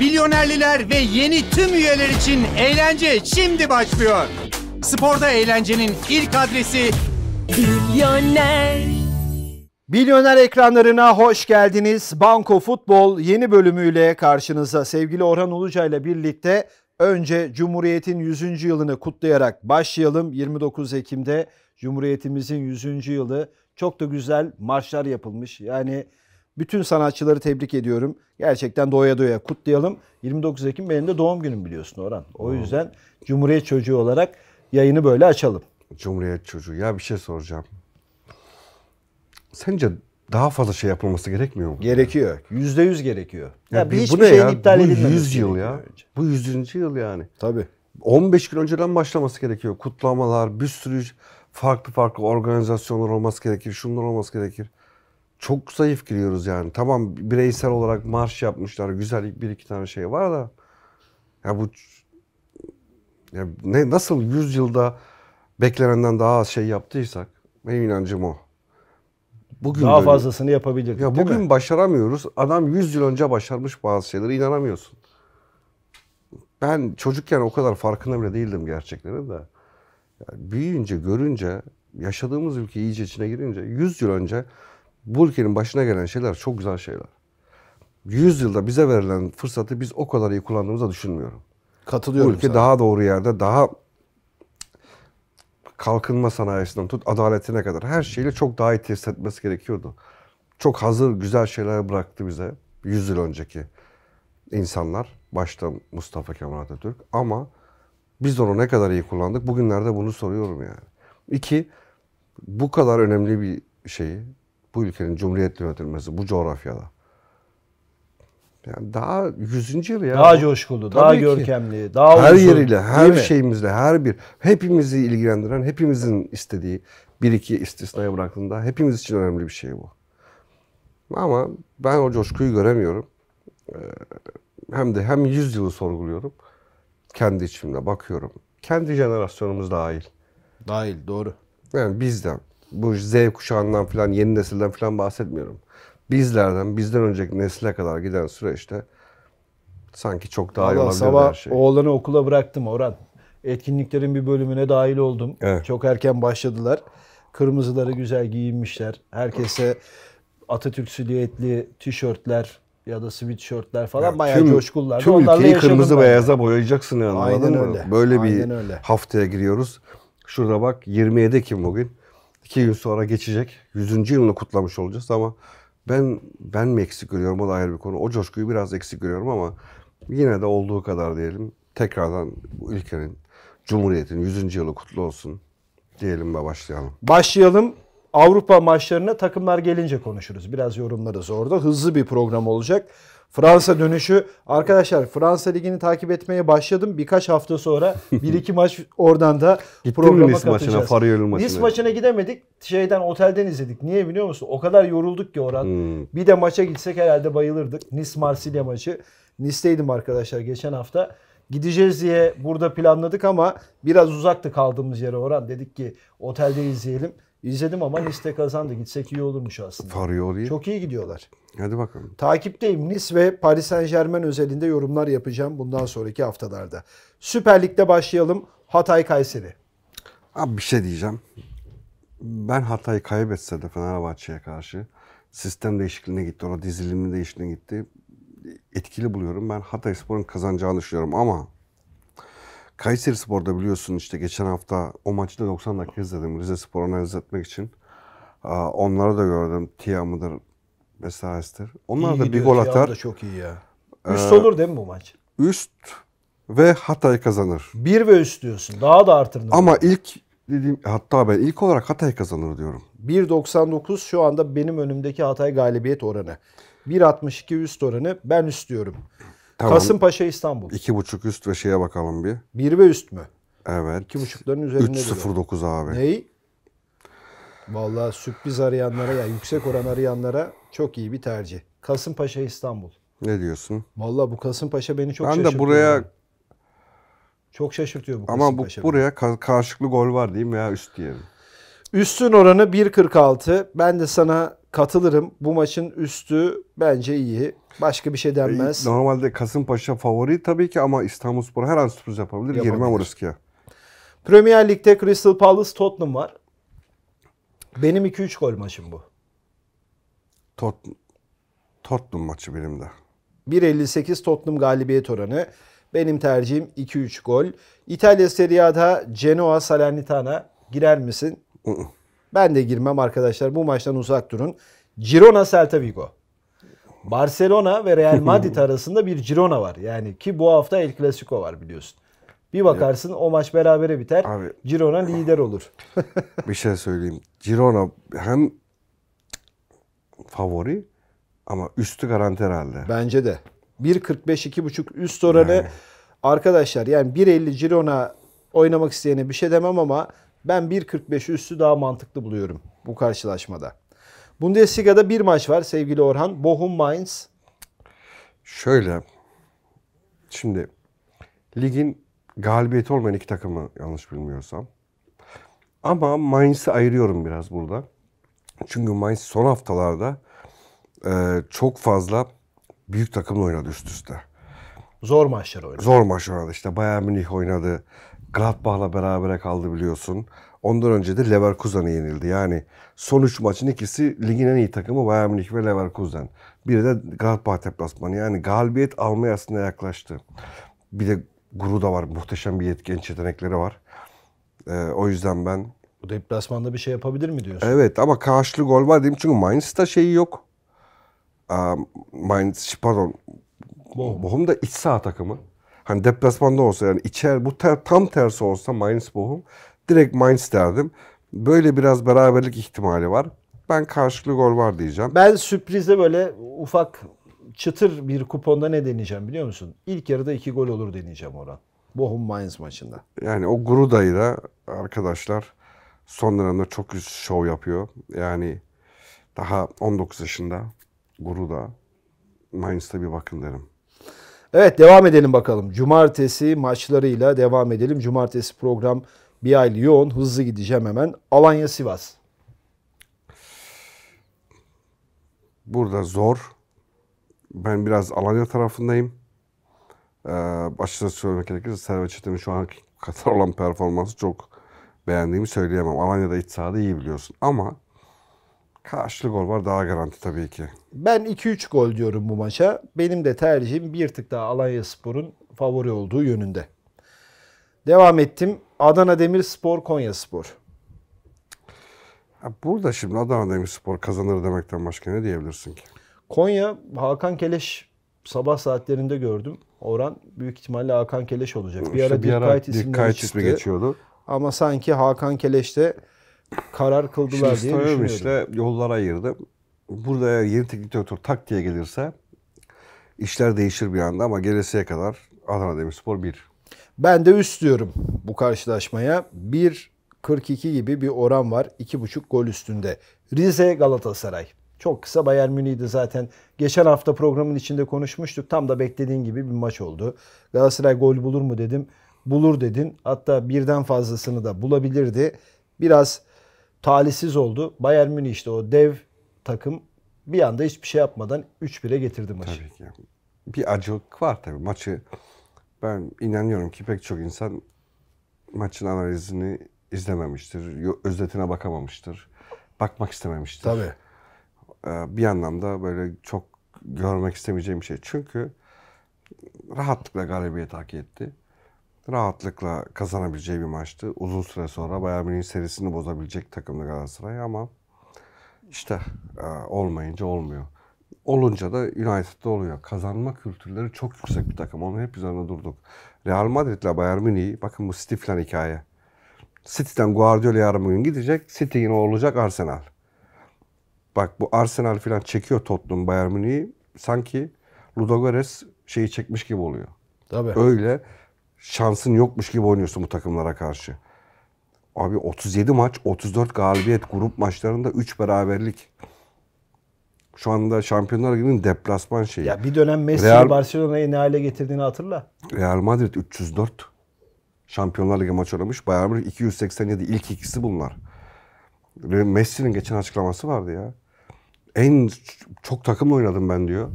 Milyonerliler ve yeni tüm üyeler için eğlence şimdi başlıyor. Sporda eğlencenin ilk adresi Milyoner. Milyoner ekranlarına hoş geldiniz. Banko Futbol yeni bölümüyle karşınızda. Sevgili Orhan Uluca ile birlikte önce Cumhuriyet'in 100. yılını kutlayarak başlayalım. 29 Ekim'de Cumhuriyetimizin 100. yılı çok da güzel marşlar yapılmış. Yani bütün sanatçıları tebrik ediyorum. Gerçekten doya doya kutlayalım. 29 Ekim benim de doğum günüm biliyorsun Orhan. O yüzden Cumhuriyet çocuğu olarak yayını böyle açalım. Cumhuriyet çocuğu. Ya bir şey soracağım. Sence daha fazla şey yapılması gerekmiyor mu? Gerekiyor. Yüzde yüz gerekiyor. Ya, ya bir, hiçbir bu ne ya? iptal edilmemesi Bu 100 yıl ya. Önce. Bu 100. yıl yani. Tabii. 15 gün önceden başlaması gerekiyor. Kutlamalar, bir sürü farklı farklı organizasyonlar olması gerekir. Şunlar olması gerekir çok zayıf giriyoruz yani. Tamam bireysel olarak marş yapmışlar. Güzel bir iki tane şey var da. Ya bu ya ne nasıl 100 yılda beklenenden daha az şey yaptıysak benim inancım o. Bugün daha fazlasını yapabilirdik. Ya bugün mi? başaramıyoruz. Adam 100 yıl önce başarmış bazı şeyleri inanamıyorsun. Ben çocukken o kadar farkında bile değildim gerçeklerin de. Yani büyüyünce, görünce, yaşadığımız ülke iyice içine girince 100 yıl önce bu ülkenin başına gelen şeyler çok güzel şeyler. Yüzyılda bize verilen fırsatı biz o kadar iyi kullandığımızı düşünmüyorum. Katılıyorum. Bu ülke sana. daha doğru yerde, daha kalkınma sanayisinden tut adaletine kadar her şeyle çok daha iyi test etmesi gerekiyordu. Çok hazır güzel şeyler bıraktı bize 100 yıl önceki insanlar. Başta Mustafa Kemal Atatürk ama biz onu ne kadar iyi kullandık bugünlerde bunu soruyorum yani. İki, bu kadar önemli bir şeyi bu ülkenin cumhuriyet yönetilmesi bu coğrafyada. Yani daha 100. yıl ya. Daha coşkulu, Tabii daha ki. görkemli, daha Her uzun, yeriyle, her şeyimizle, mi? her bir hepimizi ilgilendiren, hepimizin istediği bir iki istisnaya bıraktığında hepimiz için önemli bir şey bu. Ama ben o coşkuyu göremiyorum. Ee, hem de hem 100 yılı sorguluyorum. Kendi içimde bakıyorum. Kendi jenerasyonumuz dahil. Dahil doğru. Yani bizden bu Z kuşağından falan yeni nesilden falan bahsetmiyorum. Bizlerden, bizden önceki nesile kadar giden süreçte sanki çok daha iyi olabilir sabah her şey. oğlanı okula bıraktım Orhan. Etkinliklerin bir bölümüne dahil oldum. Evet. Çok erken başladılar. Kırmızıları güzel giyinmişler. Herkese Atatürk silüetli tişörtler ya da sweatshirtler falan ya bayağı tüm, coşkullardı. Tüm ülkeyi kırmızı ben. beyaza boyayacaksın yani. Aynen öyle. Mı? Böyle Aynen bir öyle. haftaya giriyoruz. Şurada bak 27 Ekim bugün iki gün sonra geçecek. Yüzüncü yılını kutlamış olacağız ama ben ben mi eksik görüyorum o da ayrı bir konu. O coşkuyu biraz eksik görüyorum ama yine de olduğu kadar diyelim. Tekrardan bu ülkenin, Cumhuriyet'in yüzüncü yılı kutlu olsun diyelim ve başlayalım. Başlayalım. Avrupa maçlarına takımlar gelince konuşuruz. Biraz yorumlarız orada. Hızlı bir program olacak. Fransa dönüşü arkadaşlar Fransa ligini takip etmeye başladım. Birkaç hafta sonra bir iki maç oradan da Gittin programa Nice maçına, Fariyol maçına? Nice maçına gidemedik. Şeyden otelden izledik. Niye biliyor musun? O kadar yorulduk ki oran Hmm. Bir de maça gitsek herhalde bayılırdık. Nice Marsilya maçı. Nice'deydim arkadaşlar geçen hafta gideceğiz diye burada planladık ama biraz uzaktı kaldığımız yere oran Dedik ki otelde izleyelim. İzledim ama liste kazandı. Gitsek iyi olurmuş aslında. Farioli. Çok iyi gidiyorlar. Hadi bakalım. Takipteyim. Nice ve Paris Saint Germain özelinde yorumlar yapacağım bundan sonraki haftalarda. Süper Lig'de başlayalım. Hatay Kayseri. Abi bir şey diyeceğim. Ben Hatay kaybetse de Fenerbahçe'ye karşı sistem değişikliğine gitti. orada dizilimin değişikliğine gitti. Etkili buluyorum. Ben Hatay Spor'un kazanacağını düşünüyorum ama Kayseri Spor'da biliyorsun işte geçen hafta o maçta 90 dakika izledim Rize Spor'u analiz etmek için. onlara da gördüm. Tia mıdır vesairesidir. Onlar iyi da bir gol atar. Da çok iyi ya. Ee, üst olur değil mi bu maç? Üst ve Hatay kazanır. Bir ve üst diyorsun. Daha da artırdım. Ama yani. ilk dediğim hatta ben ilk olarak Hatay kazanır diyorum. 1.99 şu anda benim önümdeki Hatay galibiyet oranı. 1.62 üst oranı ben üst diyorum. Tamam. Kasımpaşa İstanbul. 2.5 üst ve şeye bakalım bir. 1 ve üst mü? Evet. 2.5'ların üzerinde. 3.09 abi. Ney? Vallahi sürpriz arayanlara ya yani yüksek oran arayanlara çok iyi bir tercih. Kasımpaşa İstanbul. Ne diyorsun? Vallahi bu Kasımpaşa beni çok şaşırtıyor. Ben de buraya çok şaşırtıyor bu Ama Kasımpaşa. Ama bu, buraya beni. karşılıklı gol var değil mi ya üst diyelim. Üstün oranı 1.46. Ben de sana katılırım. Bu maçın üstü bence iyi. Başka bir şey e, denmez. E, normalde Kasımpaşa favori tabii ki ama İstanbulspor her an sürpriz yapabilir. yapabilir. Girmem o riske. Premier Lig'de Crystal Palace Tottenham var. Benim 2-3 gol maçım bu. Tot Tottenham maçı benim de. 1.58 Tottenham galibiyet oranı. Benim tercihim 2-3 gol. İtalya Serie A'da Genoa Salernitana girer misin? Ben de girmem arkadaşlar. Bu maçtan uzak durun. Girona Celta Vigo. Barcelona ve Real Madrid arasında bir Girona var. Yani ki bu hafta El Clasico var biliyorsun. Bir bakarsın evet. o maç berabere biter. Abi, Girona lider olur. bir şey söyleyeyim. Girona hem favori ama üstü garanti herhalde. Bence de. 1.45-2.5 üst oranı. Yani. Arkadaşlar yani 1.50 Girona oynamak isteyene bir şey demem ama ben 1.45'i üstü daha mantıklı buluyorum bu karşılaşmada. Bundesliga'da bir maç var sevgili Orhan. Bochum Mainz. Şöyle. Şimdi ligin galibiyeti olmayan iki takımı yanlış bilmiyorsam. Ama Mainz'i ayırıyorum biraz burada. Çünkü Mainz son haftalarda e, çok fazla büyük takımla oynadı üst üste. Zor maçlar oynadı. Zor maçlar oynadı. İşte Bayern Münih oynadı. Gladbach'la beraber kaldı biliyorsun. Ondan önce de Leverkusen'e yenildi. Yani son 3 maçın ikisi ligin en iyi takımı Bayern Münih ve Leverkusen. Biri de Gladbach deplasmanı. Yani galibiyet almaya aslında yaklaştı. Bir de guru da var. Muhteşem bir genç yetenekleri var. Ee, o yüzden ben... Bu deplasmanda bir şey yapabilir mi diyorsun? Evet ama karşılı gol var diyeyim. Çünkü Mainz'da şeyi yok. Aa, Mainz, pardon. Bochum. Bochum da iç saha takımı. Hani deplasmanda olsa yani içer bu ter, tam tersi olsa Mainz Bochum direkt Mainz derdim. Böyle biraz beraberlik ihtimali var. Ben karşılıklı gol var diyeceğim. Ben sürprizde böyle ufak çıtır bir kuponda ne deneyeceğim biliyor musun? İlk yarıda iki gol olur deneyeceğim Orhan. Bochum Mainz maçında. Yani o Gruda'yı da arkadaşlar son dönemde çok güzel şov yapıyor. Yani daha 19 yaşında Gruda Mainz'ta bir bakın derim. Evet devam edelim bakalım. Cumartesi maçlarıyla devam edelim. Cumartesi program bir aylı yoğun. Hızlı gideceğim hemen. Alanya Sivas. Burada zor. Ben biraz Alanya tarafındayım. Ee, açıkçası söylemek gerekirse Servet Çetin'in şu anki kadar olan performansı çok beğendiğimi söyleyemem. Alanya'da iç sahada iyi biliyorsun. Ama Karşılık gol var daha garanti tabii ki. Ben 2-3 gol diyorum bu maça. Benim de tercihim bir tık daha Alanya Spor'un favori olduğu yönünde. Devam ettim. Adana Demirspor Konya Spor. Burada şimdi Adana Demirspor kazanır demekten başka ne diyebilirsin ki? Konya Hakan Keleş sabah saatlerinde gördüm. Oran büyük ihtimalle Hakan Keleş olacak. Bir ara, bir Dirk ara Dirk ismi geçiyordu. Ama sanki Hakan Keleş de karar kıldılar Şimdi diye düşünüyorum. Işte yollar ayırdı. Burada eğer yeni teknik direktör tak diye gelirse işler değişir bir anda ama gelesiye kadar Adana Demirspor 1. Ben de üst diyorum bu karşılaşmaya. 1.42 gibi bir oran var. 2.5 gol üstünde. Rize Galatasaray. Çok kısa Bayern Münih'di zaten. Geçen hafta programın içinde konuşmuştuk. Tam da beklediğin gibi bir maç oldu. Galatasaray gol bulur mu dedim. Bulur dedin. Hatta birden fazlasını da bulabilirdi. Biraz talihsiz oldu. Bayern Münih işte o dev takım bir anda hiçbir şey yapmadan 3-1'e getirdi maçı. Tabii ki. Bir acılık var tabii. Maçı ben inanıyorum ki pek çok insan maçın analizini izlememiştir. Özetine bakamamıştır. Bakmak istememiştir. Tabii. Ee, bir anlamda böyle çok görmek istemeyeceğim bir şey. Çünkü rahatlıkla galibiyet hak etti rahatlıkla kazanabileceği bir maçtı. Uzun süre sonra Bayern Münih serisini bozabilecek takımdı Galatasaray ama işte e, olmayınca olmuyor. Olunca da United'da oluyor. Kazanma kültürleri çok yüksek bir takım. Onu hep üzerine durduk. Real Madrid ile Bayern Münih bakın bu City falan hikaye. City'den Guardiola yarın bugün gidecek. City yine olacak Arsenal. Bak bu Arsenal falan çekiyor Tottenham Bayern Münih'i. Sanki Ludogorets şeyi çekmiş gibi oluyor. Tabii. Öyle şansın yokmuş gibi oynuyorsun bu takımlara karşı. Abi 37 maç, 34 galibiyet grup maçlarında 3 beraberlik. Şu anda Şampiyonlar Ligi'nin deplasman şeyi. Ya bir dönem Messi'yi Real... Barcelona'yı ne hale getirdiğini hatırla. Real Madrid 304 Şampiyonlar Ligi maç oynamış. Bayern Münih 287 ilk ikisi bunlar. Messi'nin geçen açıklaması vardı ya. En çok takımla oynadım ben diyor.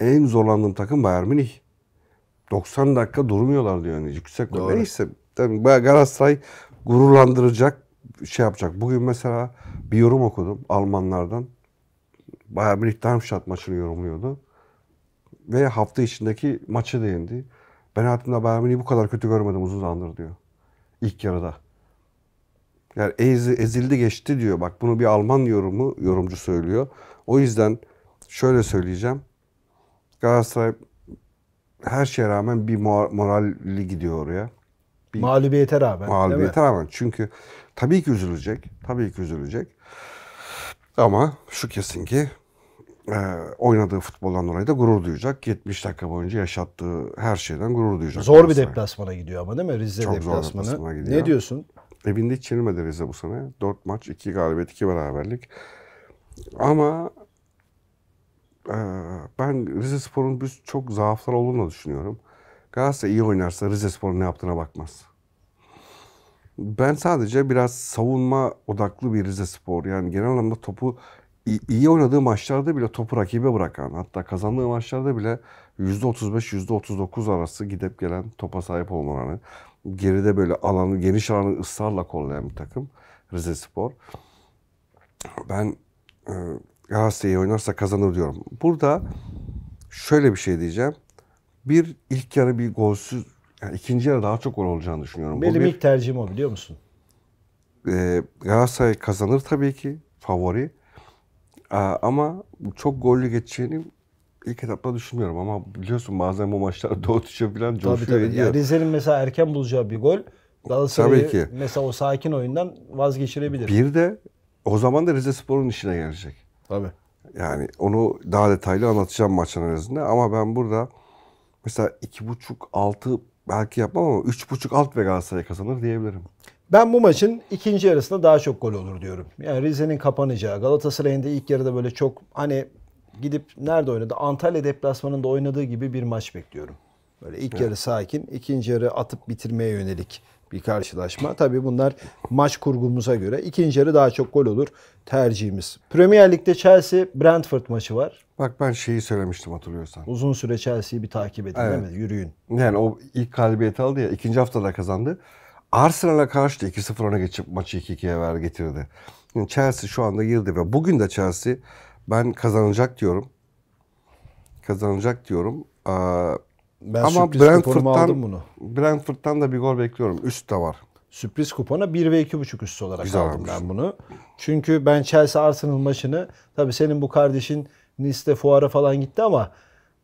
En zorlandığım takım Bayern Münih. 90 dakika durmuyorlardı yani yüksek. Doğru. Neyse yani Galatasaray gururlandıracak şey yapacak. Bugün mesela bir yorum okudum Almanlardan. Bayağı bir Darmstadt maçını yorumluyordu. Ve hafta içindeki maçı değindi. Ben hayatımda Bayern bu kadar kötü görmedim uzun zamandır diyor. İlk yarıda. Yani ezi, ezildi geçti diyor. Bak bunu bir Alman yorumu yorumcu söylüyor. O yüzden şöyle söyleyeceğim. Galatasaray her şeye rağmen bir moralli gidiyor oraya. Bir mağlubiyete rağmen. Mağlubiyete rağmen. Çünkü tabii ki üzülecek. Tabii ki üzülecek. Ama şu kesin ki e, oynadığı futboldan dolayı da gurur duyacak. 70 dakika boyunca yaşattığı her şeyden gurur duyacak. Zor bir deplasmana gidiyor ama değil mi? Rize Çok deplasmanı. Zor gidiyor. Ne diyorsun? Evinde hiç yenilmedi Rize bu sene. 4 maç, 2 galibiyet, 2 beraberlik. Ama ee, ben Rize Spor'un bir çok zaaflar olduğunu düşünüyorum. Galatasaray iyi oynarsa Rize Spor'un ne yaptığına bakmaz. Ben sadece biraz savunma odaklı bir Rize Spor. Yani genel anlamda topu iyi oynadığı maçlarda bile topu rakibe bırakan, hatta kazandığı maçlarda bile %35-%39 arası gidip gelen topa sahip olmalarını Geride böyle alanı, geniş alanı ısrarla kollayan bir takım Rize Spor. Ben e, Galatasaray oynarsa kazanır diyorum. Burada şöyle bir şey diyeceğim. Bir ilk yarı bir golsüz, yani ikinci yarı daha çok gol olacağını düşünüyorum. Benim bir, ilk tercihim o biliyor musun? E, Galatasaray kazanır tabii ki favori. E, ama çok gollü geçeceğini ilk etapta düşünmüyorum ama biliyorsun bazen bu maçlar doğu tuşu falan coşuyor tabii, tabii. ediyor. Rize'nin mesela erken bulacağı bir gol Galatasaray'ı mesela o sakin oyundan vazgeçirebilir. Bir de o zaman da Rize Spor'un işine gelecek. Tabii. Yani onu daha detaylı anlatacağım maçın analizinde ama ben burada mesela iki buçuk altı belki yapmam ama üç buçuk alt ve Galatasaray kazanır diyebilirim. Ben bu maçın ikinci yarısında daha çok gol olur diyorum. Yani Rize'nin kapanacağı, Galatasaray'ın da ilk yarıda böyle çok hani gidip nerede oynadı? Antalya deplasmanında oynadığı gibi bir maç bekliyorum. Böyle ilk evet. yarı sakin, ikinci yarı atıp bitirmeye yönelik bir karşılaşma. Tabi bunlar maç kurgumuza göre. İkinci yarı daha çok gol olur tercihimiz. Premier Lig'de Chelsea Brentford maçı var. Bak ben şeyi söylemiştim hatırlıyorsan. Uzun süre Chelsea'yi bir takip edin evet. değil mi? Yürüyün. Yani o ilk galibiyeti aldı ya. ikinci haftada kazandı. Arsenal'a karşı da 2-0 öne geçip maçı 2-2'ye ver getirdi. Yani Chelsea şu anda yıldı ve bugün de Chelsea ben kazanacak diyorum. Kazanacak diyorum. Ee, ben Ama Brentford'dan, bunu. Brentford'dan da bir gol bekliyorum. Üst de var. Sürpriz kupona 1 ve 2.5 üst olarak Güzel aldım ben bunu. Çünkü ben Chelsea Arsenal maçını tabii senin bu kardeşin Nice'de fuara falan gitti ama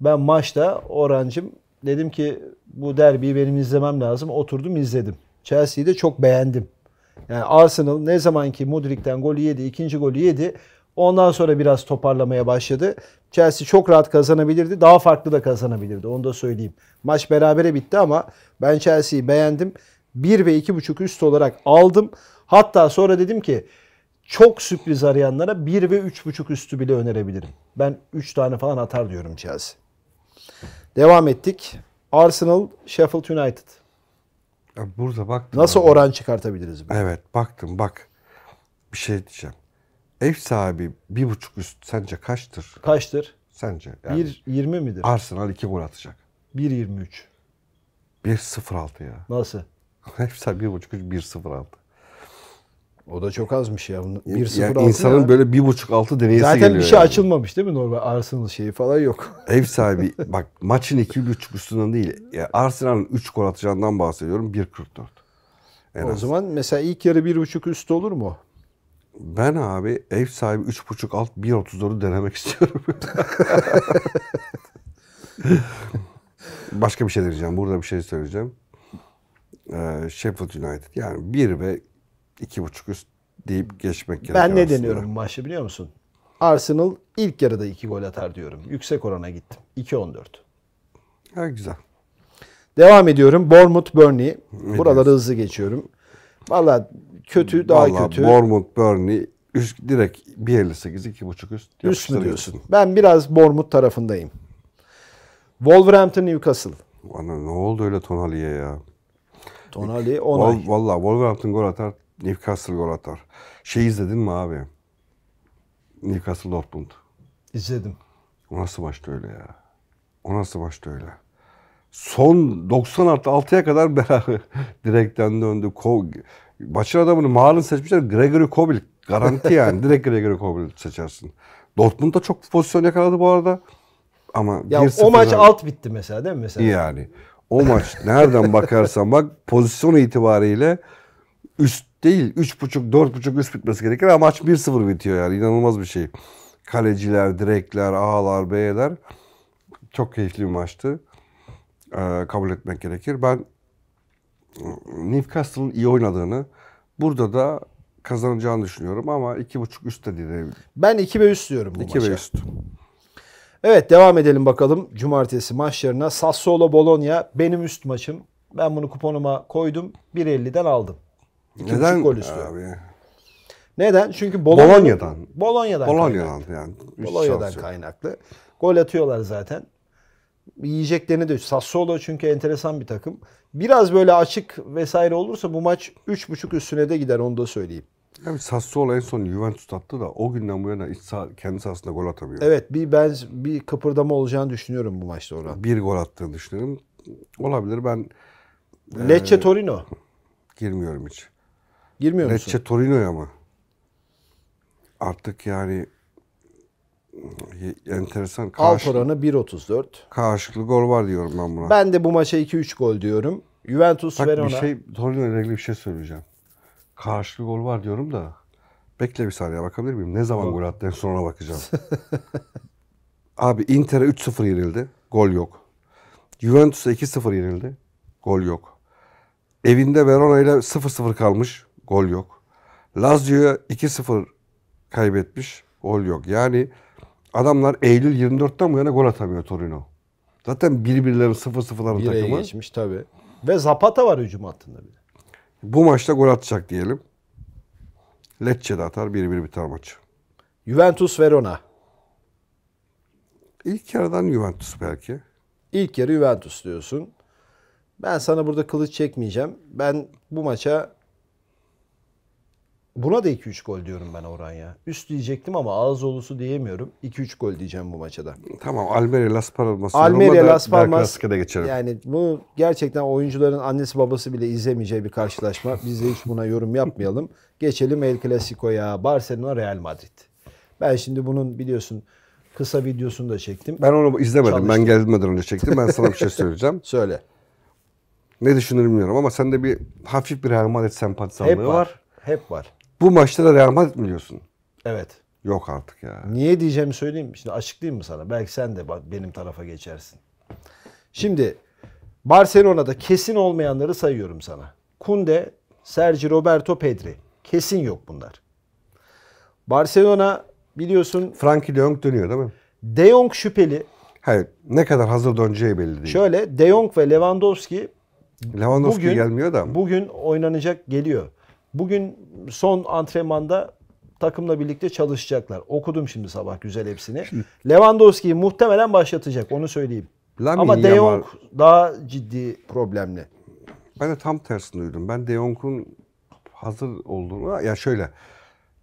ben maçta Orancım dedim ki bu derbiyi benim izlemem lazım. Oturdum izledim. Chelsea'yi de çok beğendim. Yani Arsenal ne zaman ki Mudrik'ten golü yedi, ikinci golü yedi. Ondan sonra biraz toparlamaya başladı. Chelsea çok rahat kazanabilirdi. Daha farklı da kazanabilirdi. Onu da söyleyeyim. Maç berabere bitti ama ben Chelsea'yi beğendim. 1 ve 2.5 üst olarak aldım. Hatta sonra dedim ki çok sürpriz arayanlara 1 ve 3.5 üstü bile önerebilirim. Ben 3 tane falan atar diyorum Chelsea. Devam ettik. Arsenal, Sheffield United. Burada baktım. Nasıl abi. oran çıkartabiliriz? Bunu? Evet baktım bak. Bir şey diyeceğim. Ev sahibi bir buçuk üst sence kaçtır? Kaçtır? Sence? Yani yirmi midir? Arsenal iki gol atacak. Bir Bir yirmi üç. sıfır altı ya. Nasıl? Ev sahibi bir 1.5 üst altı. O da çok azmış ya. 1.06 yani İnsanın ya. böyle 1.5-6 deneyesi Zaten geliyor. Zaten bir şey yani. açılmamış değil mi normal? Arsenal şeyi falan yok. Ev sahibi bak maçın iki buçuk üstünden değil. Yani Arsenal'ın 3 gol atacağından bahsediyorum bir 1.44. O az. zaman mesela ilk yarı bir buçuk üstü olur mu? Ben abi ev sahibi 3.5 alt 1.34'ü denemek istiyorum. Başka bir şey diyeceğim. Burada bir şey söyleyeceğim. Ee, Sheffield United. Yani 1 ve 2.5 üst deyip geçmek gerekiyor. Ben ne aslında. deniyorum maçı biliyor musun? Arsenal ilk yarıda 2 gol atar diyorum. Yüksek orana gittim. 2.14. Ha güzel. Devam ediyorum. Bournemouth Burnley. Buraları hızlı geçiyorum. Valla kötü daha Vallahi kötü. Bournemouth, Burnley üst, direkt 1.58 2.5 üst. Üst mü diyorsun? Ben biraz Bournemouth tarafındayım. Wolverhampton Newcastle. Ana ne oldu öyle Tonali'ye ya? Tonali onay. Valla Wolverhampton gol atar, Newcastle gol atar. Şey izledin mi abi? Newcastle Dortmund. İzledim. O nasıl maçtı öyle ya? O nasıl maçtı öyle? Son 90 artı kadar beraber direkten döndü. Kov, maçın adamını Mağar'ın seçmişler. Gregory Kobil garanti yani. Direkt Gregory Kobil seçersin. Dortmund da çok pozisyon yakaladı bu arada. Ama ya o maç yani. alt bitti mesela değil mi mesela? Yani o maç nereden bakarsan bak pozisyon itibariyle üst değil 3.5 4.5 üst bitmesi gerekir ama maç 1-0 bitiyor yani inanılmaz bir şey. Kaleciler, direkler, A'lar, B'ler çok keyifli bir maçtı. Ee, kabul etmek gerekir. Ben Newcastle'ın iyi oynadığını, burada da kazanacağını düşünüyorum ama 2.5 üst de diyebilirim. Ben 2 ve üst diyorum bu 2 maça. ve üst. Evet devam edelim bakalım cumartesi maçlarına. Sassuolo Bologna benim üst maçım. Ben bunu kuponuma koydum. 1.50'den aldım. 2.5 Neden gol üstü. Abi? Neden? Çünkü Bologna, Bologna'dan. Bologna'dan. Bologna'dan kaynaklı. yani. Bologna'dan kaynaklı. Gol atıyorlar zaten yiyeceklerini de Sassuolo çünkü enteresan bir takım. Biraz böyle açık vesaire olursa bu maç 3.5 üstüne de gider onu da söyleyeyim. Yani Sassuolo en son Juventus attı da o günden bu yana iç sah kendi sahasında gol atamıyor. Evet bir ben bir kıpırdama olacağını düşünüyorum bu maçta orada. Bir gol attığını düşünüyorum. Olabilir ben e, Lecce e, Torino. Girmiyorum hiç. Girmiyor Lecce musun? Lecce Torino'ya mı? Artık yani enteresan. Karşılık, oranı 1.34. Karşılıklı gol var diyorum ben buna. Ben de bu maça 2-3 gol diyorum. Juventus Bak, Verona. Bir şey, Torino ile ilgili bir şey söyleyeceğim. Karşılıklı gol var diyorum da. Bekle bir saniye bakabilir miyim? Ne zaman gol attı? Sonra bakacağım. Abi Inter'e 3-0 yenildi. Gol yok. Juventus'a 2-0 yenildi. Gol yok. Evinde Verona ile 0-0 kalmış. Gol yok. Lazio'ya 2-0 kaybetmiş. Gol yok. Yani adamlar Eylül 24'ten bu yana gol atamıyor Torino. Zaten birbirlerin sıfır sıfırların Bireye takımı. geçmiş tabii. Ve Zapata var hücum hattında bile. Bu maçta gol atacak diyelim. Lecce de atar. 1-1 tam maç. Juventus Verona. İlk yarıdan Juventus belki. İlk yarı Juventus diyorsun. Ben sana burada kılıç çekmeyeceğim. Ben bu maça Buna da 2-3 gol diyorum ben Orhan ya. Üst diyecektim ama ağız olusu diyemiyorum. 2-3 gol diyeceğim bu maçada. Tamam Almeria Las Palmas. Almeria Las Palmas. geçelim. Yani bu gerçekten oyuncuların annesi babası bile izlemeyeceği bir karşılaşma. Biz de hiç buna yorum yapmayalım. Geçelim El Clasico'ya. Barcelona Real Madrid. Ben şimdi bunun biliyorsun kısa videosunu da çektim. Ben onu izlemedim. Çalıştım. Ben gelmeden önce çektim. Ben sana bir şey söyleyeceğim. Söyle. Ne düşünür bilmiyorum ama sende bir hafif bir Real Madrid sempatisanlığı var. var. Hep var. Bu maçta da Real Madrid mi diyorsun? Evet. Yok artık ya. Niye diyeceğimi söyleyeyim mi? Şimdi açıklayayım mı sana? Belki sen de benim tarafa geçersin. Şimdi Barcelona'da kesin olmayanları sayıyorum sana. Kunde, Sergio Roberto, Pedri. Kesin yok bunlar. Barcelona biliyorsun... Frankie de Jong dönüyor değil mi? De Jong şüpheli. Hayır ne kadar hazır döneceği belli değil. Şöyle De Jong ve Lewandowski Lewandowski bugün, gelmiyor da. Bugün oynanacak geliyor. Bugün son antrenmanda takımla birlikte çalışacaklar. Okudum şimdi sabah güzel hepsini. Şimdi, Lewandowski'yi muhtemelen başlatacak onu söyleyeyim. Lamine Ama De Jong daha ciddi problemli. Ben de tam tersini duydum. Ben De Jong'un hazır olduğunu ya şöyle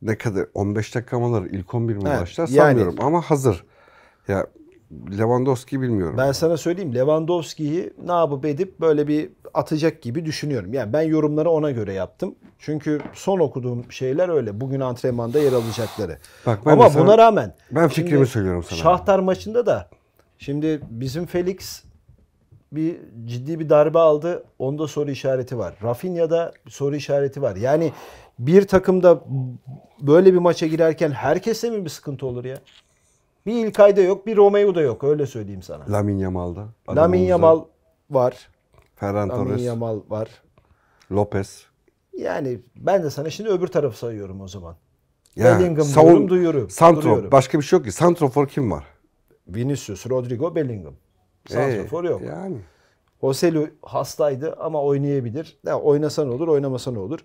ne kadar 15 dakika mı alır ilk 11 mi evet, başlar yani, sanmıyorum ama hazır. Ya Lewandowski bilmiyorum. Ben sana söyleyeyim Lewandowski'yi ne yapıp edip böyle bir atacak gibi düşünüyorum. Yani ben yorumları ona göre yaptım. Çünkü son okuduğum şeyler öyle. Bugün antrenmanda yer alacakları. Bak, ben Ama sana, buna rağmen ben fikrimi söylüyorum sana. Şahtar maçında da şimdi bizim Felix bir ciddi bir darbe aldı. Onda soru işareti var. Rafinha'da soru işareti var. Yani bir takımda böyle bir maça girerken herkese mi bir sıkıntı olur ya? Bir İlkay'da yok, bir Romeo da yok. Öyle söyleyeyim sana. Lamin Yamal'da. Lamin Yamal var. Ferran Torres. Lamin Yamal var. Lopez. Yani ben de sana şimdi öbür tarafı sayıyorum o zaman. Ya, Bellingham savun, diyorum, duyuyorum. Santro. Duruyorum. Başka bir şey yok ki. Santrofor kim var? Vinicius, Rodrigo, Bellingham. Santrofor ee, yok. Yani. Oselu hastaydı ama oynayabilir. Ya, oynasa ne olur, oynamasa ne olur.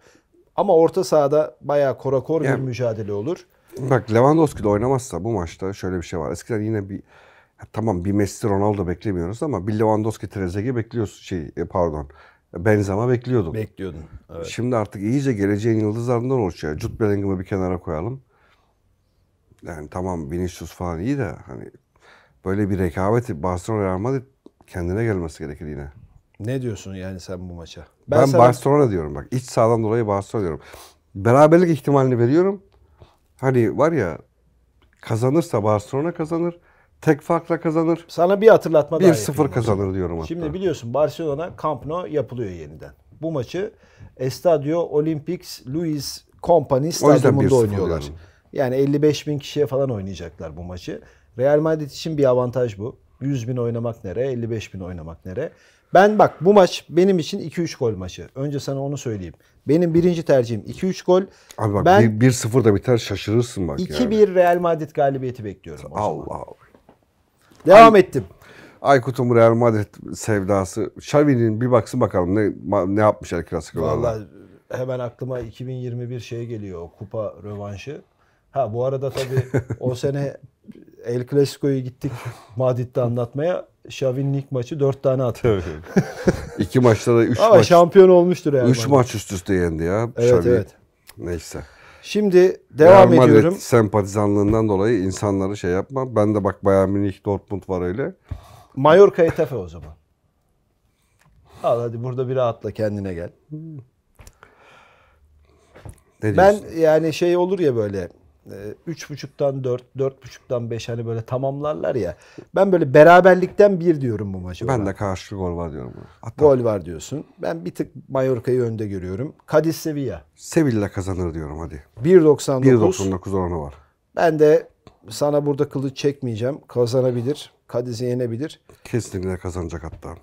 Ama orta sahada bayağı korakor yani. bir mücadele olur. Bak Lewandowski de oynamazsa bu maçta şöyle bir şey var. Eskiden yine bir tamam bir Messi Ronaldo beklemiyoruz ama bir Lewandowski Trezeguet bekliyorsun şey e, pardon. Benzema bekliyordum. Bekliyordun. Evet. Şimdi artık iyice geleceğin yıldızlarından oluşuyor. Jude Bellingham'ı bir kenara koyalım. Yani tamam Vinicius falan iyi de hani böyle bir rekabeti Barcelona Real Madrid kendine gelmesi gerekir yine. Ne diyorsun yani sen bu maça? Ben, ben sana... Barcelona diyorum bak. İç sahadan dolayı Barcelona diyorum. Beraberlik ihtimalini veriyorum. Hani var ya kazanırsa Barcelona kazanır. Tek farkla kazanır. Sana bir hatırlatma 1 daha 1-0 kazanır diyorum hatta. Şimdi biliyorsun Barcelona Camp Nou yapılıyor yeniden. Bu maçı Estadio Olympics Luis Company stadyumunda oynuyorlar. Yani 55 bin kişiye falan oynayacaklar bu maçı. Real Madrid için bir avantaj bu. 100 bin oynamak nere, 55 bin oynamak nere. Ben bak bu maç benim için 2-3 gol maçı. Önce sana onu söyleyeyim. Benim birinci tercihim 2-3 gol. Abi bak ben 1-0 da biter şaşırırsın bak 2-1 yani. Real Madrid galibiyeti bekliyorum. Allah Allah. Devam Ay, ettim. Aykut'un Real Madrid sevdası. Xavi'nin bir baksın bakalım ne ne yapmış yapmışlar klasikolarda. Vallahi hemen aklıma 2021 şey geliyor. Kupa rövanşı. Ha bu arada tabii o sene El Clasico'yu gittik Madrid'de anlatmaya. Şavinlik maçı 4 tane attı. İki maçta da 3 maç. Ama şampiyon olmuştur yani. 3 maç üst üste yendi ya. Evet Şavin. evet. Neyse. Şimdi devam Real ediyorum. Madrid sempatizanlığından dolayı insanları şey yapma. Ben de bak Bayern Münih Dortmund var öyle. Mallorca Etafe o zaman. Al hadi burada bir rahatla kendine gel. Hmm. Ne diyorsun? ben yani şey olur ya böyle e, üç buçuktan dört, dört buçuktan beş hani böyle tamamlarlar ya. Ben böyle beraberlikten bir diyorum bu maçı. Ben de karşı gol var diyorum. Hatta gol var diyorsun. Ben bir tık Mallorca'yı önde görüyorum. Cadiz Sevilla. Sevilla kazanır diyorum hadi. 1.99. 1.99 oranı var. Ben de sana burada kılıç çekmeyeceğim. Kazanabilir. Cadiz'i yenebilir. Kesinlikle kazanacak hatta.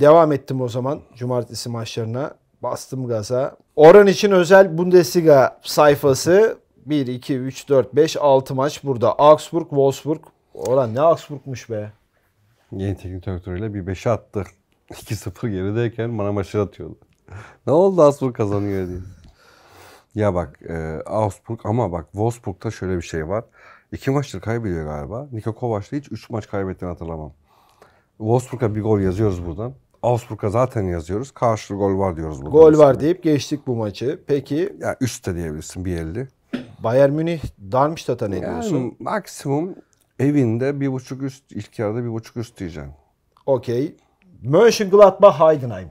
Devam ettim o zaman cumartesi maçlarına. Bastım gaza. Oran için özel Bundesliga sayfası 1, 2, 3, 4, 5, 6 maç burada. Augsburg, Wolfsburg. Oran ne Augsburg'muş be. Yeni teknik direktörüyle bir 5'e attı. 2-0 gerideyken bana maçı atıyordu. ne oldu Augsburg kazanıyor diye. Ya bak e, Augsburg ama bak Wolfsburg'da şöyle bir şey var. İki maçtır kaybediyor galiba. Niko Kovac'la hiç üç maç kaybettiğini hatırlamam. Wolfsburg'a bir gol yazıyoruz buradan. Augsburg'a zaten yazıyoruz. Karşılığı gol var diyoruz burada. Gol var deyip geçtik bu maçı. Peki. Ya üstte diyebilirsin bir 1.50. Bayern Münih Darmstadt'a ne yani diyorsun? Maksimum evinde bir buçuk üst, ilk yarıda bir buçuk üst diyeceğim. Okey. Mönchengladbach Heidenheim.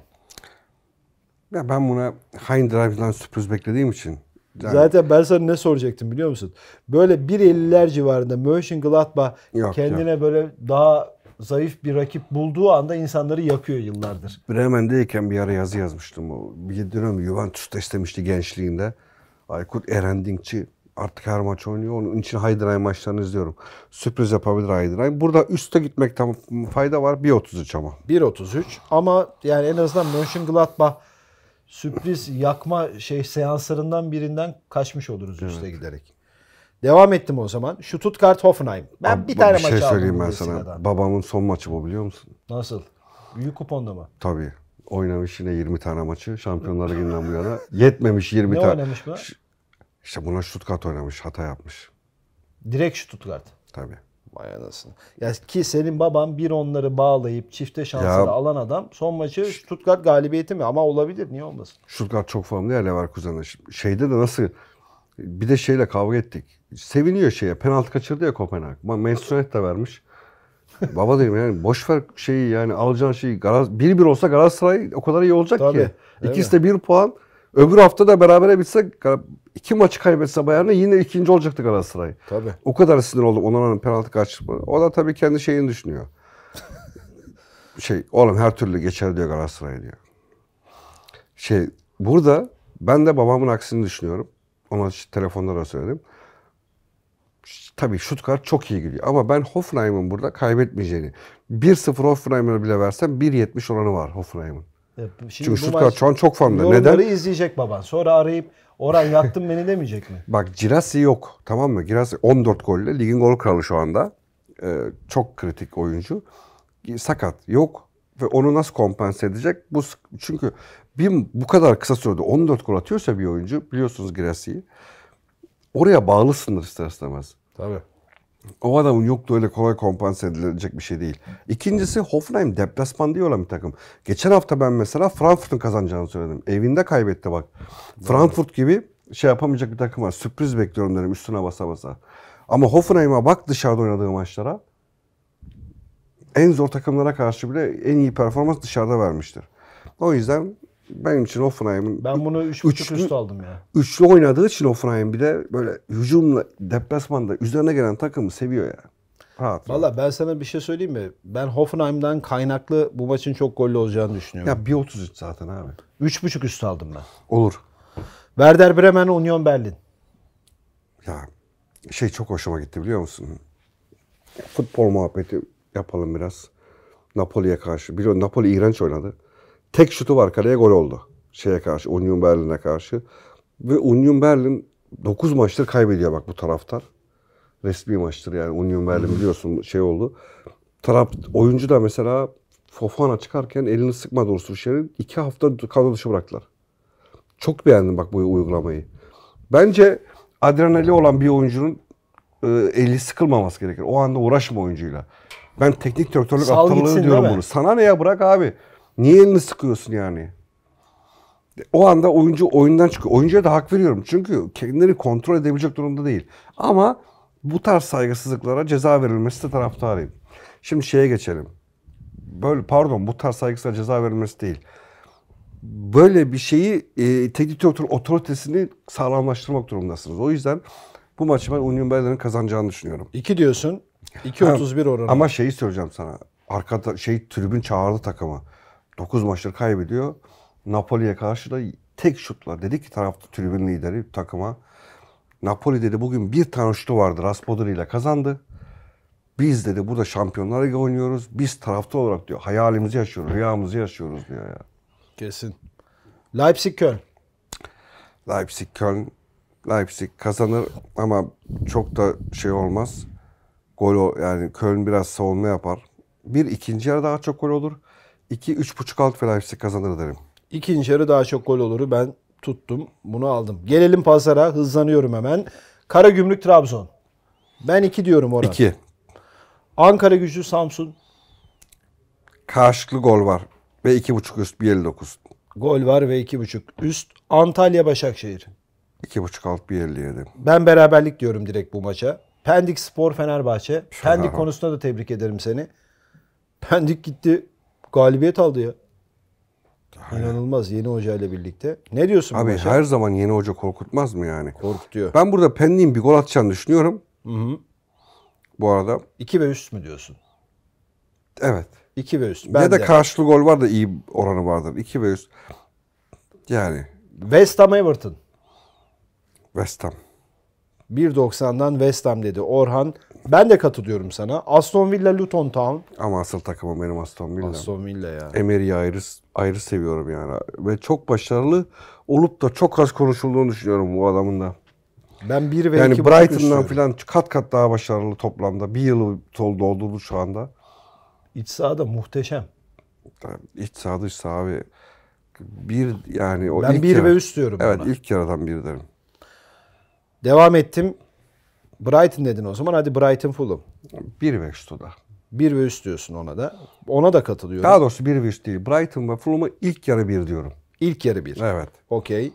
Ya ben buna Heidenheim'den sürpriz beklediğim için. Yani... Zaten ben sana ne soracaktım biliyor musun? Böyle 1.50'ler civarında Mönchengladbach yok, kendine yok. böyle daha zayıf bir rakip bulduğu anda insanları yakıyor yıllardır. Bremen'deyken bir ara yazı yazmıştım. O, bir dönem Juventus'ta istemişti gençliğinde. Aykut Erendingçi artık her maç oynuyor. Onun için Haydiray maçlarını izliyorum. Sürpriz yapabilir Haydiray. Burada üste tam fayda var. 1.33 ama. 1.33 ama yani en azından Mönchengladbach sürpriz yakma şey seanslarından birinden kaçmış oluruz evet. üste giderek. Devam ettim o zaman. Stuttgart Hoffenheim. Ben Abi, bir tane bir maç şey aldım. Bir şey söyleyeyim ben sana. Babamın son maçı bu biliyor musun? Nasıl? Büyük kuponda mı? Tabii oynamış yine 20 tane maçı. Şampiyonlar Ligi'nden bu yana. Yetmemiş 20 tane. Ne oynamış mı? İşte buna Stuttgart oynamış. Hata yapmış. Direkt Stuttgart. Tabii. Vay anasını. Ya ki senin baban bir onları bağlayıp çifte şansını alan adam son maçı Stuttgart galibiyeti mi? Ama olabilir. Niye olmasın? Stuttgart çok formlu ya Leverkusen'e. Şeyde de nasıl bir de şeyle kavga ettik. Seviniyor şeye. Penaltı kaçırdı ya Kopenhag. Manchester United de vermiş. Baba dedim yani boş ver şeyi yani alacağın şeyi. bir bir olsa Galatasaray o kadar iyi olacak Tabii, ki. İkisi de bir puan. Öbür hafta da berabere bitse iki maçı kaybetse Bayern'e yine ikinci olacaktı Galatasaray. Tabii. O kadar sinir oldum Onana'nın penaltı kaçırma. O da tabii kendi şeyini düşünüyor. şey oğlum her türlü geçer diyor Galatasaray diyor. Şey burada ben de babamın aksini düşünüyorum. Ona telefonda da söyledim tabii Stuttgart çok iyi gidiyor. Ama ben Hoffenheim'in burada kaybetmeyeceğini 1-0 Hoffenheim'e bile versem 1-70 oranı var Hoffenheim'in. E, şimdi Çünkü Stuttgart şu an çok formda. Neden? izleyecek baban. Sonra arayıp Orhan yaktın beni demeyecek mi? Bak Girassi yok. Tamam mı? Girassi 14 golle. Ligin gol kralı şu anda. Ee, çok kritik oyuncu. Sakat. Yok. Ve onu nasıl kompense edecek? Bu çünkü bir bu kadar kısa sürede 14 gol atıyorsa bir oyuncu biliyorsunuz Girassi'yi oraya bağlısındır ister istemez. Tabii. O adamın yoktu öyle kolay kompanse edilecek bir şey değil. İkincisi Hoffenheim deplasman diyorlar bir takım. Geçen hafta ben mesela Frankfurt'un kazanacağını söyledim. Evinde kaybetti bak. Frankfurt gibi şey yapamayacak bir takım var. Sürpriz bekliyorum dedim üstüne basa basa. Ama Hoffenheim'a bak dışarıda oynadığı maçlara. En zor takımlara karşı bile en iyi performans dışarıda vermiştir. O yüzden benim için Hoffenheim'in... Ben bunu 3.5 üç, üst aldım ya. Üçlü oynadığı için Hoffenheim bir de böyle hücumla deplasmanda üzerine gelen takımı seviyor ya Rahat. Valla ben sana bir şey söyleyeyim mi? Ben Hoffenheim'den kaynaklı bu maçın çok gollü olacağını düşünüyorum. Ya 1.33 zaten abi. 3.5 üst aldım ben. Olur. Werder Bremen, Union Berlin. Ya şey çok hoşuma gitti biliyor musun? Futbol muhabbeti yapalım biraz. Napoli'ye karşı. Biliyor Napoli iğrenç oynadı. Tek şutu var kaleye gol oldu. Şeye karşı, Union Berlin'e karşı. Ve Union Berlin 9 maçtır kaybediyor bak bu taraftar. Resmi maçtır yani Union Berlin biliyorsun şey oldu. Taraf, oyuncu da mesela Fofana çıkarken elini sıkma doğrusu bir şeyin. iki hafta kadro dışı bıraktılar. Çok beğendim bak bu uygulamayı. Bence adrenali olan bir oyuncunun e, eli sıkılmaması gerekir. O anda uğraşma oyuncuyla. Ben teknik direktörlük aptallığı diyorum bunu. Sana ne ya bırak abi. Niye elini sıkıyorsun yani? O anda oyuncu oyundan çıkıyor. Oyuncuya da hak veriyorum. Çünkü kendini kontrol edebilecek durumda değil. Ama bu tarz saygısızlıklara ceza verilmesi de taraftarıyım. Şimdi şeye geçelim. Böyle pardon bu tarz saygısızlığa ceza verilmesi değil. Böyle bir şeyi e, teknik direktör otoritesini sağlamlaştırmak durumundasınız. O yüzden bu maçı ben Union Berlin'in kazanacağını düşünüyorum. 2 diyorsun. 2.31 oranı. Ama şeyi söyleyeceğim sana. Arkada şey tribün çağırdı takımı. 9 maçtır kaybediyor. Napoli'ye karşı da tek şutla. Dedi ki tarafta tribün lideri takıma. Napoli dedi bugün bir tane şutu vardı. Raspodori ile kazandı. Biz dedi burada şampiyonlar ligi oynuyoruz. Biz tarafta olarak diyor hayalimizi yaşıyoruz, rüyamızı yaşıyoruz diyor ya. Kesin. Leipzig Köln. Leipzig Köln. Leipzig kazanır ama çok da şey olmaz. Gol yani Köln biraz savunma yapar. Bir ikinci yarı daha çok gol olur. 2-3.5 alt Fenerbahçe kazanır derim. İkinci yarı daha çok gol olur. Ben tuttum. Bunu aldım. Gelelim pazara. Hızlanıyorum hemen. Kara Karagümrük Trabzon. Ben 2 diyorum orada. 2. Ankara gücü Samsun. Karşılıklı gol var. Ve 2.5 üst 1.59. Gol var ve 2.5 üst. Antalya Başakşehir. 2.5 alt 1.57. Ben beraberlik diyorum direkt bu maça. Pendik Spor Fenerbahçe. Fenerbahçe. Pendik konusunda da tebrik ederim seni. Pendik gitti galibiyet aldı ya. Aynen. İnanılmaz yeni hoca ile birlikte. Ne diyorsun? Abi her zaman yeni hoca korkutmaz mı yani? Korkutuyor. Ben burada Pendik'in bir gol atacağını düşünüyorum. Hı hı. Bu arada. 2 ve üst mü diyorsun? Evet. 2 ve üst. Ben ya da de. karşılı gol var da iyi oranı vardır. 2 ve üst. Yani. West Ham Everton. West Ham. 1.90'dan West Ham dedi Orhan. Ben de katılıyorum sana. Aston Villa Luton Town. Ama asıl takımım benim Aston Villa. Aston Villa ya. Emery'i ayrı, ayrı seviyorum yani. Ve çok başarılı olup da çok az konuşulduğunu düşünüyorum bu adamın da. Ben 1 ve 2 Yani Brighton'dan falan kat kat daha başarılı toplamda. Bir yılı doldurdu şu anda. İç sahada muhteşem. İç saha dış saha abi. Bir yani o Ben ilk bir yarı, ve üst diyorum Evet buna. ilk yaradan bir derim. Devam ettim. Brighton dedin o zaman. Hadi Brighton Fulham. 1 ve üstü da. 1 ve üst diyorsun ona da. Ona da katılıyorum. Daha doğrusu 1 ve üst değil. Brighton ve Fulham'ı ilk yarı 1 diyorum. İlk yarı 1. Evet. Okey.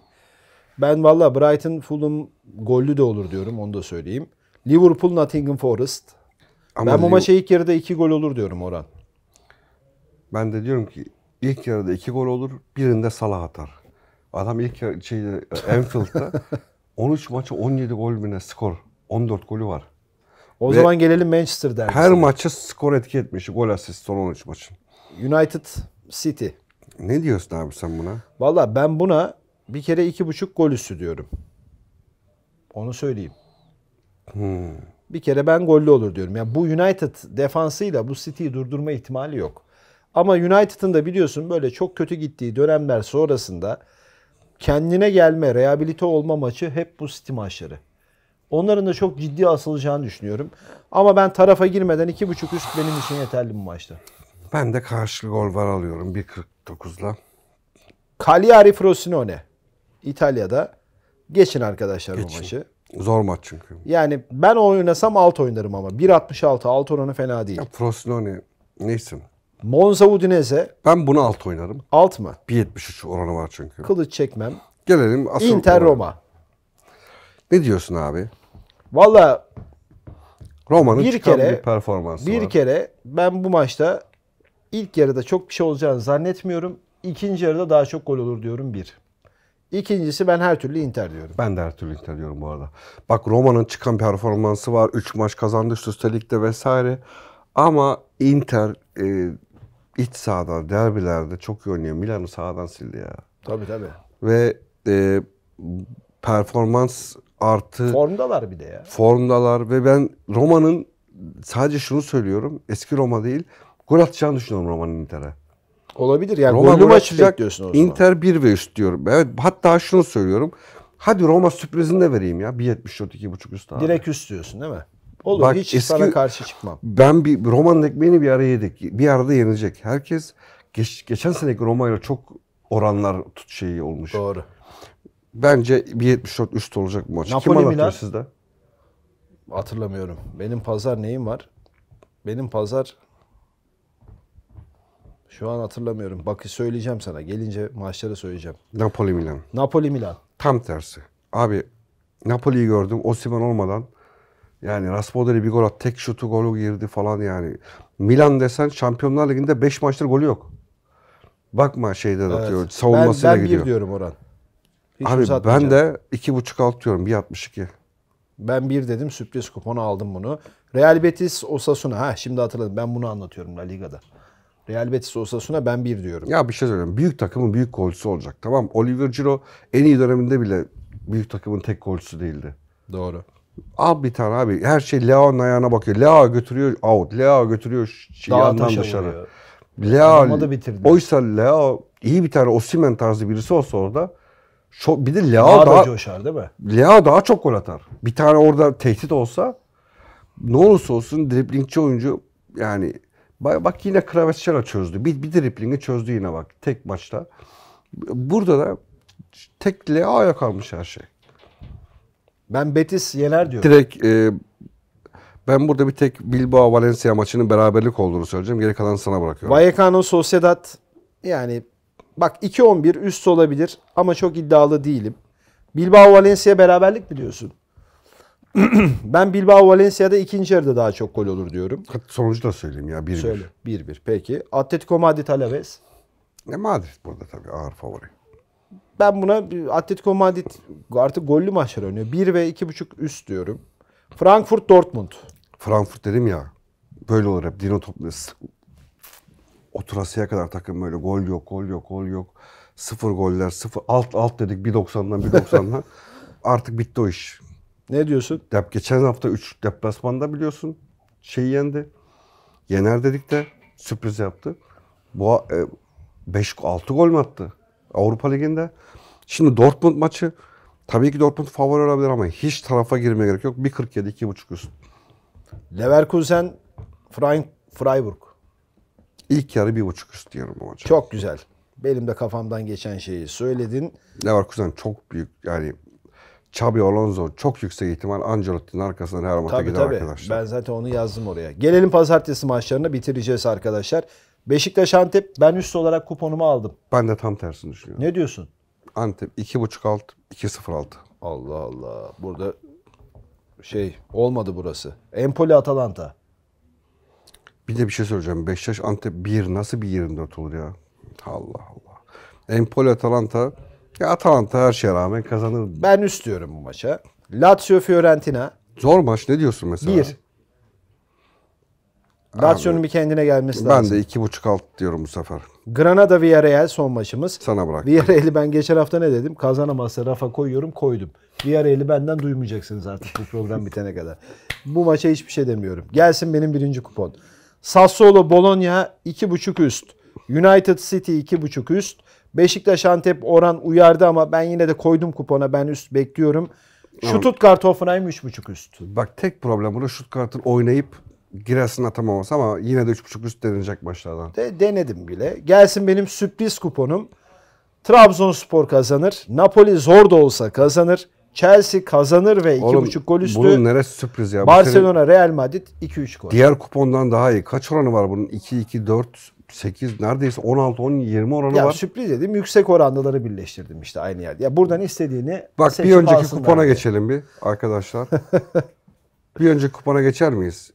Ben valla Brighton Fulham gollü de olur diyorum. Onu da söyleyeyim. Liverpool Nottingham Forest. Ama ben bu maça ilk yarıda 2 gol olur diyorum Orhan. Ben de diyorum ki ilk yarıda 2 gol olur. Birinde Salah atar. Adam ilk şeyde Enfield'da 13 maçı 17 gol mü skor. 14 golü var. O Ve zaman gelelim Manchester derbisine. Her maçı skor etki etmiş. Gol asist son 13 maçın. United City. Ne diyorsun abi sen buna? Valla ben buna bir kere 2,5 gol üstü diyorum. Onu söyleyeyim. Hmm. Bir kere ben gollü olur diyorum. Yani bu United defansıyla bu City'yi durdurma ihtimali yok. Ama United'ın da biliyorsun böyle çok kötü gittiği dönemler sonrasında kendine gelme, rehabilite olma maçı hep bu City maçları. Onların da çok ciddi asılacağını düşünüyorum. Ama ben tarafa girmeden 2.5 üst benim için yeterli bu maçta. Ben de karşılık gol var alıyorum 1.49'la. Cagliari Frosinone. İtalya'da. Geçin arkadaşlar Geçin. bu maçı. Zor maç çünkü. Yani ben oynasam alt oynarım ama. 1.66 alt oranı fena değil. Ya Frosinone neyse Monza Udinese. Ben bunu alt oynarım. Alt mı? 1.73 oranı var çünkü. Kılıç çekmem. Gelelim asıl Inter Roma. Ne diyorsun abi? Valla Roma'nın bir kere bir performansı bir var. kere ben bu maçta ilk yarıda çok bir şey olacağını zannetmiyorum. İkinci yarıda daha çok gol olur diyorum bir. İkincisi ben her türlü Inter diyorum. Ben de her türlü Inter diyorum bu arada. Bak Roma'nın çıkan performansı var. Üç maç kazandı üst üste ligde vesaire. Ama Inter e, iç sahadan, derbilerde çok iyi oynuyor. Milan'ı sahadan sildi ya. Tabii tabii. Ve e, performans artı... Formdalar bir de ya. Formdalar ve ben Roma'nın sadece şunu söylüyorum. Eski Roma değil. Gol atacağını düşünüyorum Roma'nın Inter'e. Olabilir yani Roma gollü maç bekliyorsun o zaman. Inter 1 ve üst diyorum. Evet, hatta şunu söylüyorum. Hadi Roma sürprizini de vereyim ya. 1.74 2.5 üst abi. Direkt üst diyorsun değil mi? Olur Bak, hiç eski, sana karşı çıkmam. Ben bir Roma'nın ekmeğini bir ara yedik. Bir arada yenilecek. Herkes geç, geçen seneki Roma ile çok oranlar tut şeyi olmuş. Doğru. Bence bir 1.74 üst olacak bu maç. Napoli Kim anlatıyor sizde? Hatırlamıyorum. Benim pazar neyim var? Benim pazar şu an hatırlamıyorum. Bak söyleyeceğim sana. Gelince maçları söyleyeceğim. Napoli Milan. Napoli Milan. Tam tersi. Abi Napoli'yi gördüm. Osimhen olmadan yani Raspadori bir gol at, tek şutu golü girdi falan yani. Milan desen Şampiyonlar Ligi'nde 5 maçtır golü yok. Bakma şeyde evet. atıyor, savunmasıyla ben, ben gidiyor. Ben 1 diyorum Orhan. Abi ben de 2.5 alt diyorum, 1.62. Ben 1 dedim, sürpriz kuponu aldım bunu. Real Betis Osasuna, ha şimdi hatırladım ben bunu anlatıyorum La Liga'da. Real Betis Osasuna ben 1 diyorum. Ya bir şey söyleyeyim, büyük takımın büyük golcüsü olacak tamam Oliver Ciro en iyi döneminde bile büyük takımın tek golcüsü değildi. Doğru. Al bir tane abi. Her şey Leo'nun ayağına bakıyor. Leo götürüyor out. Leo götürüyor yandan dışarı. Vuruyor. Leo, oysa Leo iyi bir tane Osimen tarzı birisi olsa orada çok, bir de Leo daha, daha da coşar değil mi? Leo daha çok gol atar. Bir tane orada tehdit olsa ne olursa olsun driblingçi oyuncu yani bak yine Kravetşer'a çözdü. Bir, bir driblingi çözdü yine bak tek maçta. Burada da tek Leo'ya kalmış her şey. Ben Betis yener diyorum. Direkt e, ben burada bir tek Bilbao Valencia maçının beraberlik olduğunu söyleyeceğim. Geri kalanı sana bırakıyorum. Vallecano Sociedad yani bak 2-11 üst olabilir ama çok iddialı değilim. Bilbao Valencia beraberlik mi diyorsun? ben Bilbao Valencia'da ikinci yarıda daha çok gol olur diyorum. Sonucu da söyleyeyim ya 1-1. Söyle 1-1 peki. Atletico Madrid Alaves. Ne Madrid burada tabii ağır favori. Ben buna Atletico Madrid artık gollü maçlar oynuyor. 1 ve 2.5 üst diyorum. Frankfurt Dortmund. Frankfurt dedim ya. Böyle olur hep. Dino Toples. Oturasıya kadar takım böyle gol yok, gol yok, gol yok. Sıfır goller, sıfır. Alt alt dedik 1.90'dan 1.90'dan. artık bitti o iş. Ne diyorsun? Dep geçen hafta 3 deplasmanda biliyorsun Şey yendi. Yener dedik de sürpriz yaptı. Bu 5 6 gol mü attı? Avrupa Ligi'nde. Şimdi Dortmund maçı tabii ki Dortmund favori olabilir ama hiç tarafa girmeye gerek yok. 1.47 2.5 üst. Leverkusen Frein, Freiburg. İlk yarı 1.5 üst diyorum bu maça. Çok güzel. Benim de kafamdan geçen şeyi söyledin. Leverkusen çok büyük yani Xabi Alonso çok yüksek ihtimal Ancelotti'nin arkasından her maça tabii, gider tabii. arkadaşlar. Ben zaten onu yazdım oraya. Gelelim pazartesi maçlarına bitireceğiz arkadaşlar. Beşiktaş Antep ben üst olarak kuponumu aldım. Ben de tam tersini düşünüyorum. Ne diyorsun? Antep 2.5 alt 2.0 alt. Allah Allah. Burada şey olmadı burası. Empoli Atalanta. Bir de bir şey söyleyeceğim. Beşiktaş Antep 1 nasıl bir 24 olur ya? Allah Allah. Empoli Atalanta. Ya Atalanta her şeye rağmen kazanır. Ben üst diyorum bu maça. Lazio Fiorentina. Zor maç ne diyorsun mesela? 1. Lazio'nun bir kendine gelmesi ben lazım. Ben de 2.5 alt diyorum bu sefer. Granada Villarreal son maçımız. Sana bırak. Villarreal'i ben geçen hafta ne dedim? Kazanamazsa rafa koyuyorum koydum. Villarreal'i benden duymayacaksınız artık bu program bitene kadar. Bu maça hiçbir şey demiyorum. Gelsin benim birinci kupon. Sassuolo Bologna buçuk üst. United City iki buçuk üst. Beşiktaş Antep oran uyardı ama ben yine de koydum kupona. Ben üst bekliyorum. Stuttgart Hoffenheim 3.5 üst. Bak tek problem burada şut Stuttgart'ın oynayıp Giresun atamaması ama yine de 3.5 üst denilecek maçlardan. De, denedim bile. Gelsin benim sürpriz kuponum. Trabzonspor kazanır. Napoli zor da olsa kazanır. Chelsea kazanır ve 2.5 gol üstü. Bunun neresi sürpriz ya? Barcelona, Real Madrid 2-3 gol. Diğer kupondan daha iyi. Kaç oranı var bunun? 2-2-4, 8 neredeyse 16 10 20 oranı ya, var. Ya sürpriz dedim. Yüksek oranlıları birleştirdim işte aynı yerde. Ya buradan istediğini Bak bir önceki kupona diye. geçelim bir arkadaşlar. bir önceki kupona geçer miyiz?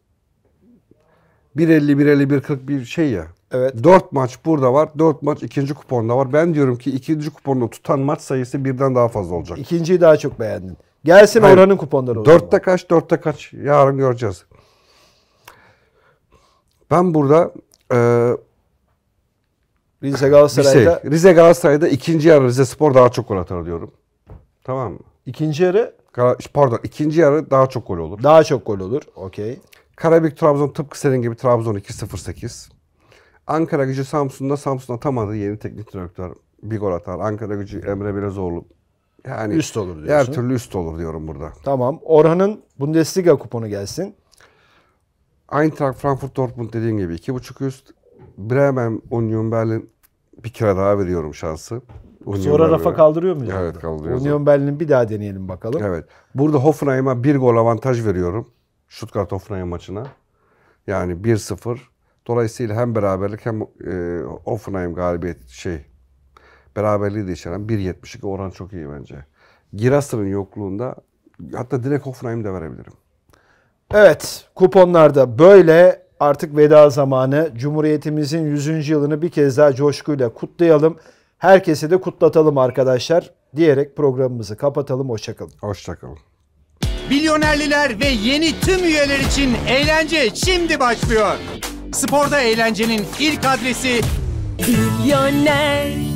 1.50, 1.50, 1.40 bir şey ya. Evet. 4 maç burada var. 4 maç ikinci kuponda var. Ben diyorum ki ikinci kuponda tutan maç sayısı birden daha fazla olacak. İkinciyi daha çok beğendin. Gelsin Hayır. oranın kuponları o 4'te kaç, 4'te kaç. Yarın göreceğiz. Ben burada e, Rize Galatasaray'da Rize, şey, Rize Galatasaray'da ikinci yarı Rize Spor daha çok gol atar diyorum. Tamam mı? İkinci yarı pardon ikinci yarı daha çok gol olur. Daha çok gol olur. Okey. Karabük Trabzon tıpkı senin gibi Trabzon 2-0-8. Ankara gücü Samsun'da Samsun atamadı yeni teknik direktör bir gol atar. Ankara gücü Emre Belezoğlu yani üst olur diyorsun. Her türlü üst olur diyorum burada. Tamam. Orhan'ın Bundesliga kuponu gelsin. Eintracht Frankfurt Dortmund dediğin gibi 2.5 üst. Bremen Union Berlin bir kere daha veriyorum şansı. Union Sonra Berlin'e. rafa kaldırıyor muyuz? Evet kaldırıyoruz. Union Berlin'i bir daha deneyelim bakalım. Evet. Burada Hoffenheim'a bir gol avantaj veriyorum. Stuttgart Hoffenheim maçına. Yani 1-0. Dolayısıyla hem beraberlik hem e, Hoffenheim galibiyet şey beraberliği de içeren 1.72 oran çok iyi bence. Girasır'ın yokluğunda hatta direkt Hoffenheim'i de verebilirim. Evet kuponlarda böyle artık veda zamanı. Cumhuriyetimizin 100. yılını bir kez daha coşkuyla kutlayalım. Herkesi de kutlatalım arkadaşlar diyerek programımızı kapatalım. Hoşçakalın. Hoşçakalın. Milyonerliler ve yeni tüm üyeler için eğlence şimdi başlıyor. Sporda eğlencenin ilk adresi Milyoner